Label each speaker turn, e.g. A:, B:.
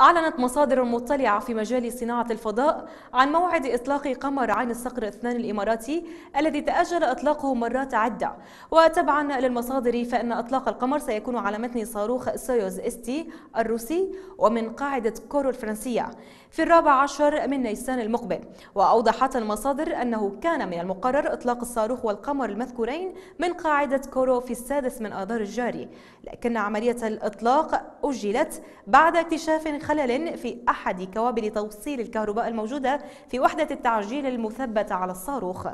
A: أعلنت مصادر مطلعة في مجال صناعة الفضاء عن موعد إطلاق قمر عين الصقر اثنان الإماراتي الذي تأجل إطلاقه مرات عدة وتبعا للمصادر فإن إطلاق القمر سيكون على متن صاروخ سويوز اس تي الروسي ومن قاعدة كورو الفرنسية في الرابع عشر من نيسان المقبل وأوضحت المصادر أنه كان من المقرر إطلاق الصاروخ والقمر المذكورين من قاعدة كورو في السادس من آذار الجاري لكن عملية الإطلاق أجلت بعد اكتشاف خلل في أحد كوابل توصيل الكهرباء الموجودة في وحدة التعجيل المثبتة على الصاروخ